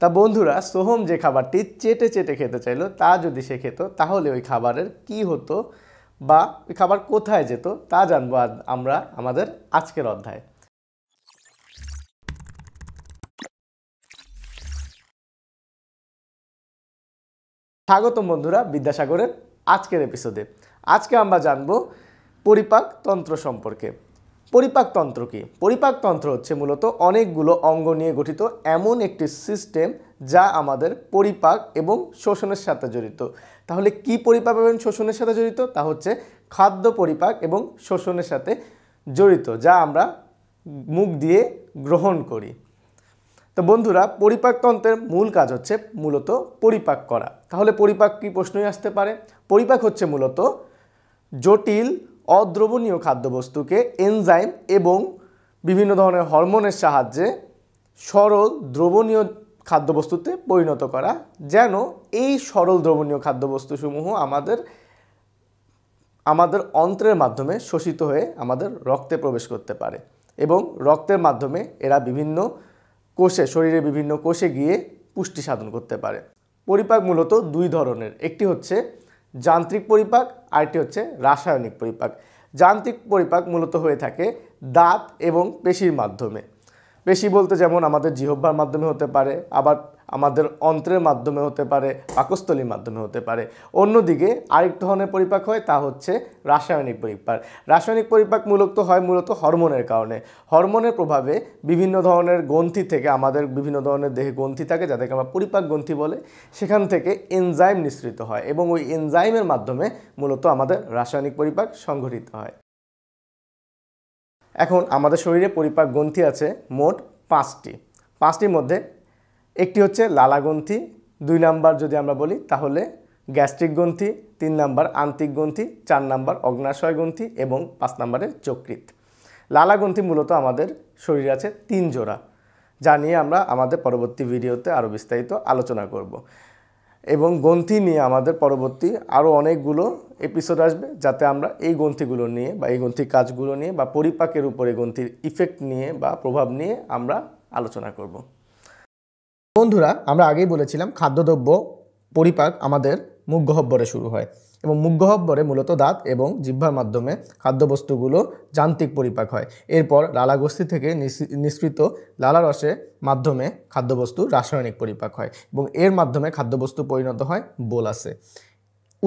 তা বন্ধুরা সোহম যে খাবারটি চেটে চেটে খেতে চাইল তা যদি সে খেত তাহলে ওই খাবারের কি হতো বা ওই খাবার কোথায় যেত তা জানবো আমরা আমাদের আজকের অধ্যায় স্বাগতম বন্ধুরা বিদ্যাসাগরের আজকের এপিসোডে আজকে আমরা জানব পরিপাক তন্ত্র সম্পর্কে পরিপাকতন্ত্র কি পরিপাকতন্ত্র হচ্ছে মূলত অনেকগুলো অঙ্গ নিয়ে গঠিত এমন একটি সিস্টেম যা আমাদের পরিপাক এবং শোষণের সাথে জড়িত তাহলে কি পরিপাক এবং শোষণের সাথে জড়িত তা হচ্ছে খাদ্য পরিপাক এবং শোষণের সাথে জড়িত যা আমরা মুখ দিয়ে গ্রহণ করি তো বন্ধুরা পরিপাকতন্ত্রের মূল কাজ হচ্ছে মূলত পরিপাক করা তাহলে পরিপাক কি প্রশ্নই আসতে পারে পরিপাক হচ্ছে মূলত জটিল অদ্রবণীয় খাদ্যবস্তুকে এনজাইম এবং বিভিন্ন ধরনের হরমোনের সাহায্যে সরল দ্রবণীয় খাদ্যবস্তুতে পরিণত করা যেন এই সরল দ্রবণীয় খাদ্যবস্তুসমূহ আমাদের আমাদের অন্ত্রের মাধ্যমে শোষিত হয়ে আমাদের রক্তে প্রবেশ করতে পারে এবং রক্তের মাধ্যমে এরা বিভিন্ন কোষে শরীরে বিভিন্ন কোষে গিয়ে পুষ্টি সাধন করতে পারে পরিপাক মূলত দুই ধরনের একটি হচ্ছে যান্ত্রিক পরিপাক আরেকটি হচ্ছে রাসায়নিক পরিপাক যান্ত্রিক পরিপাক মূলত হয়ে থাকে দাঁত এবং পেশির মাধ্যমে পেশি বলতে যেমন আমাদের জিহব্বার মাধ্যমে হতে পারে আবার আমাদের অন্ত্রের মাধ্যমে হতে পারে পাকস্থলীর মাধ্যমে হতে পারে অন্যদিকে আরেক ধরনের পরিপাক হয় তা হচ্ছে রাসায়নিক পরিপাক রাসায়নিক পরিপাক মূলত হয় মূলত হরমোনের কারণে হরমোনের প্রভাবে বিভিন্ন ধরনের গ্রন্থি থেকে আমাদের বিভিন্ন ধরনের দেহে গ্রন্থি থাকে যাদেরকে আমরা পরিপাক গ্রন্থি বলে সেখান থেকে এনজাইম নিঃসৃত হয় এবং ওই এনজাইমের মাধ্যমে মূলত আমাদের রাসায়নিক পরিপাক সংঘটিত হয় এখন আমাদের শরীরে পরিপাক গ্রন্থি আছে মোট পাঁচটি পাঁচটির মধ্যে একটি হচ্ছে লালাগ্রন্থি দুই নাম্বার যদি আমরা বলি তাহলে গ্যাস্ট্রিক গ্রন্থি তিন নাম্বার আন্তিক গ্রন্থি চার নাম্বার অগ্নাশয় গ্রন্থি এবং পাঁচ নাম্বারে চক্রিত লালাগ্রন্থি মূলত আমাদের শরীর আছে তিন জোড়া যা নিয়ে আমরা আমাদের পরবর্তী ভিডিওতে আরও বিস্তারিত আলোচনা করব এবং গ্রন্থি নিয়ে আমাদের পরবর্তী আরও অনেকগুলো এপিসোড আসবে যাতে আমরা এই গ্রন্থিগুলো নিয়ে বা এই গ্রন্থির কাজগুলো নিয়ে বা পরিপাকের উপরে গ্রন্থির ইফেক্ট নিয়ে বা প্রভাব নিয়ে আমরা আলোচনা করবো বন্ধুরা আমরা আগেই বলেছিলাম খাদ্যদ্রব্য পরিপাক আমাদের মুগ্ধহব্বরে শুরু হয় এবং মুগ্ধহব্বরে মূলত দাঁত এবং জিহ্বার মাধ্যমে খাদ্যবস্তুগুলো যান্ত্রিক পরিপাক হয় এরপর লালাগোষ্ঠী থেকে নিঃসৃত লালারসের মাধ্যমে খাদ্যবস্তু রাসায়নিক পরিপাক হয় এবং এর মাধ্যমে খাদ্যবস্তু পরিণত হয় বোলাসে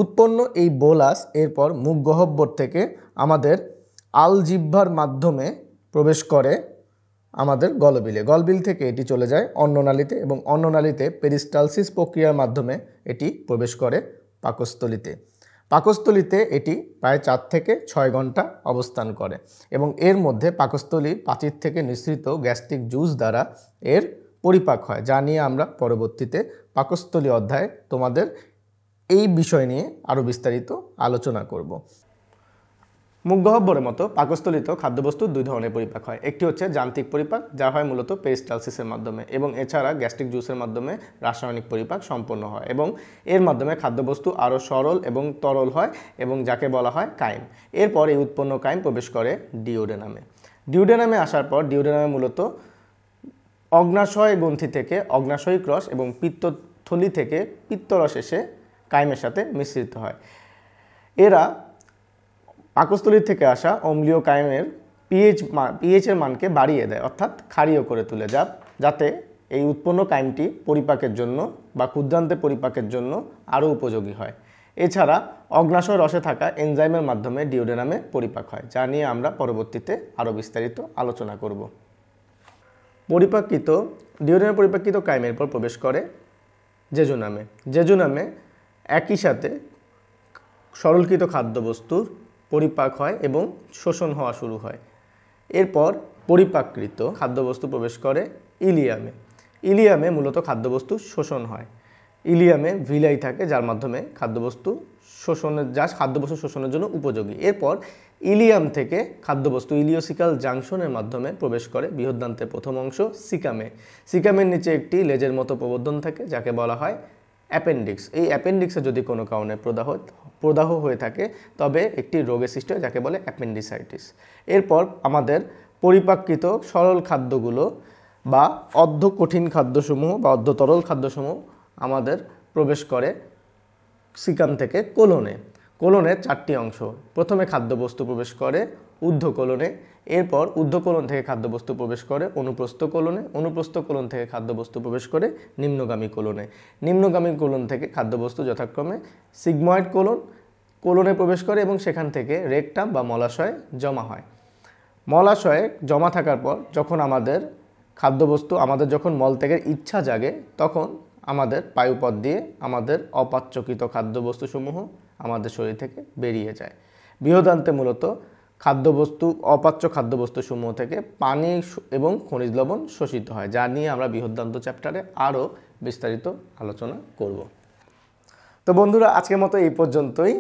উৎপন্ন এই বোলাস এরপর মুগ্ধহব্বর থেকে আমাদের আলজিহ্বার মাধ্যমে প্রবেশ করে আমাদের গলবিলে গলবিল থেকে এটি চলে যায় অন্ননালীতে এবং অন্ননালীতে পেরিস্টালসিস প্রক্রিয়ার মাধ্যমে এটি প্রবেশ করে পাকস্থলিতে পাকস্থলিতে এটি প্রায় চার থেকে ছয় ঘন্টা অবস্থান করে এবং এর মধ্যে পাকস্থলী পাচির থেকে নিঃসৃত গ্যাস্ট্রিক জুস দ্বারা এর পরিপাক হয় যা নিয়ে আমরা পরবর্তীতে পাকস্থলী অধ্যায়ে তোমাদের এই বিষয় নিয়ে আরও বিস্তারিত আলোচনা করব মুগহব্বরের মতো পাকস্থলিত খাদ্যবস্তু দুই ধরনের পরিপাক হয় একটি হচ্ছে যান্ত্রিক পরিপাক যা হয় মূলত পেস্টালসিসের মাধ্যমে এবং এছাড়া গ্যাস্ট্রিক জুসের মাধ্যমে রাসায়নিক পরিপাক সম্পন্ন হয় এবং এর মাধ্যমে খাদ্যবস্তু আরও সরল এবং তরল হয় এবং যাকে বলা হয় কাইম এরপর এই উৎপন্ন কাইম প্রবেশ করে ডিওডেনামে ডিওডেনামে আসার পর ডিওডেনামে মূলত অগ্নাশয় গ্রন্থি থেকে অগ্নাশয়িক রস এবং পিত্তথলি থেকে পিত্তরস এসে কাইমের সাথে মিশ্রিত হয় এরা পাকস্থলীর থেকে আসা অম্লীয় কায়েমের পিএইচ পিএইচের মানকে বাড়িয়ে দেয় অর্থাৎ ক্ষারীয় করে তুলে যা যাতে এই উৎপন্ন কায়েমটি পরিপাকের জন্য বা ক্ষুদ্রান্তে পরিপাকের জন্য আরও উপযোগী হয় এছাড়া অগ্নাশয় রসে থাকা এনজাইমের মাধ্যমে ডিওডেনামে পরিপাক হয় যা নিয়ে আমরা পরবর্তীতে আরও বিস্তারিত আলোচনা করব পরিপাকৃত ডিওডেনামে পরিপাকৃত কায়েমের পর প্রবেশ করে জেজুনামে জেজুনামে একই সাথে সরলকৃত খাদ্যবস্তুর পরিপাক হয় এবং শোষণ হওয়া শুরু হয় এরপর পরিপাককৃত খাদ্যবস্তু প্রবেশ করে ইলিয়ামে ইলিয়ামে মূলত খাদ্যবস্তু শোষণ হয় ইলিয়ামে ভিলাই থাকে যার মাধ্যমে খাদ্যবস্তু শোষণের যা খাদ্যবস্তু শোষণের জন্য উপযোগী এরপর ইলিয়াম থেকে খাদ্যবস্তু ইলিওসিকাল জাংশনের মাধ্যমে প্রবেশ করে বৃহদ্দান্তের প্রথম অংশ সিকামে সিকামের নিচে একটি লেজের মতো প্রবর্ধন থাকে যাকে বলা হয় অ্যাপেন্ডিক্স এই অ্যাপেন্ডিক্সে যদি কোনো কারণে প্রদাহ প্রদাহ হয়ে থাকে তবে একটি রোগের সৃষ্টি হয় যাকে বলে অ্যাপেন্ডিসাইটিস এরপর আমাদের পরিপাকৃত সরল খাদ্যগুলো বা অর্ধ কঠিন খাদ্যসমূহ বা অর্ধ তরল খাদ্যসমূহ আমাদের প্রবেশ করে সিকান থেকে কোলনে কোলনের চারটি অংশ প্রথমে খাদ্যবস্তু প্রবেশ করে উদ্ধকলনে এরপর উদ্ধকলন থেকে খাদ্যবস্তু প্রবেশ করে অনুপ্রস্থ কোলনে অনুপ্রস্থ কোলন থেকে খাদ্যবস্তু প্রবেশ করে নিম্নগামী কোলনে নিম্নগামী কোলন থেকে খাদ্যবস্তু যথাক্রমে সিগময়েড কোলন কোলনে প্রবেশ করে এবং সেখান থেকে রেকটাম বা মলাশয়ে জমা হয় মলাশয়ে জমা থাকার পর যখন আমাদের খাদ্যবস্তু আমাদের যখন মল থেকে ইচ্ছা জাগে তখন আমাদের পায়ুপথ দিয়ে আমাদের অপাচ্যকৃত খাদ্যবস্তুসমূহ আমাদের শরীর থেকে বেরিয়ে যায় বৃহদান্তে মূলত খাদ্যবস্তু অপাচ্য খাদ্যবস্তু সমূহ থেকে পানি এবং খনিজ লবণ শোষিত হয় যা নিয়ে আমরা বৃহদান্ত চ্যাপ্টারে আরও বিস্তারিত আলোচনা করব তো বন্ধুরা আজকের মতো এই পর্যন্তই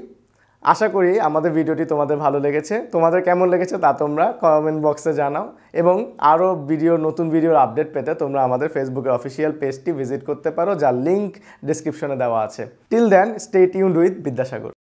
আশা করি আমাদের ভিডিওটি তোমাদের ভালো লেগেছে তোমাদের কেমন লেগেছে তা তোমরা কমেন্ট বক্সে জানাও এবং আরও ভিডিও নতুন ভিডিওর আপডেট পেতে তোমরা আমাদের ফেসবুকের অফিসিয়াল পেজটি ভিজিট করতে পারো যার লিঙ্ক ডিসক্রিপশনে দেওয়া আছে till then stay tune with Vidyasagar